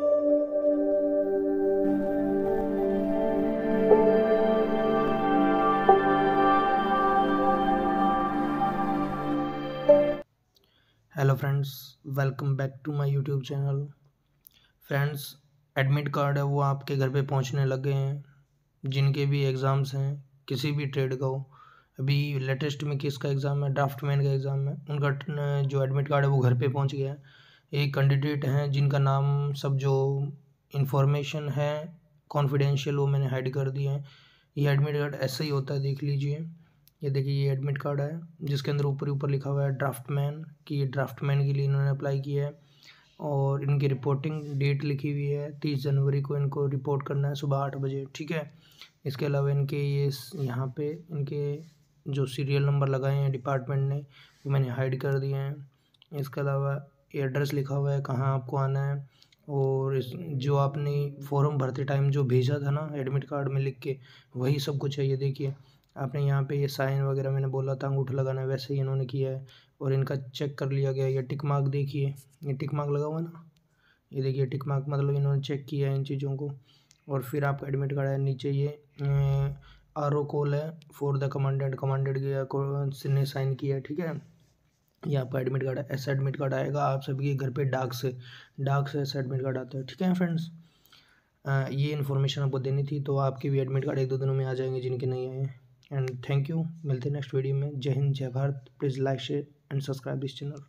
hello friends welcome back to my YouTube channel friends admit card है वो आपके घर पे पहुंचने लगे हैं जिनके भी एग्ज़ाम्स हैं किसी भी ट्रेड का हो अभी लेटेस्ट में किसका एग्ज़ाम है ड्राफ्टमैन का एग्ज़ाम है उनका जो एडमिट कार्ड है वो घर पे पहुंच गया है एक कैंडिडेट हैं जिनका नाम सब जो इन्फॉर्मेशन है कॉन्फिडेंशियल वो मैंने हाइड कर दिए हैं ये एडमिट कार्ड ऐसा ही होता है देख लीजिए ये देखिए ये एडमिट कार्ड है जिसके अंदर ऊपर ऊपर लिखा हुआ है ड्राफ्टमैन कि ये ड्राफ्टमैन के लिए इन्होंने अप्लाई किया है और इनकी रिपोर्टिंग डेट लिखी हुई है तीस जनवरी को इनको रिपोर्ट करना है सुबह आठ बजे ठीक है इसके अलावा इनके ये यहाँ पे इनके जो सीरियल नंबर लगाए हैं डिपार्टमेंट ने वो मैंने हाइड कर दिए हैं इसके अलावा एड्रेस लिखा हुआ है कहाँ आपको आना है और इस जो आपने फॉर्म भरते टाइम जो भेजा था ना एडमिट कार्ड में लिख के वही सब कुछ है ये देखिए आपने यहाँ पे ये साइन वगैरह मैंने बोला था अंगूठा लगाना है वैसे ही इन्होंने किया है और इनका चेक कर लिया गया ये टिक मार्क देखिए ये टिक मार्क लगा हुआ ना ये देखिए टिक मार्क मतलब इन्होंने चेक किया है इन चीज़ों को और फिर आपका एडमिट कार्ड है नीचे ये अं, आर ओ कॉल है फॉर द कमांडेंट कमांडेंट ने साइन किया है ठीक है ये आपका एडमिट कार्ड ऐसा एडमिट कार्ड आएगा आप सभी के घर पे डाक से डाक से ऐसा एडमिट कार्ड आता है ठीक है फ्रेंड्स ये इन्फॉर्मेशन आपको देनी थी तो आपके भी एडमिट कार्ड एक दो दिनों में आ जाएंगे जिनके नहीं आए एंड थैंक यू मिलते हैं नेक्स्ट वीडियो में जय हिंद जय Bharat please like share and subscribe this channel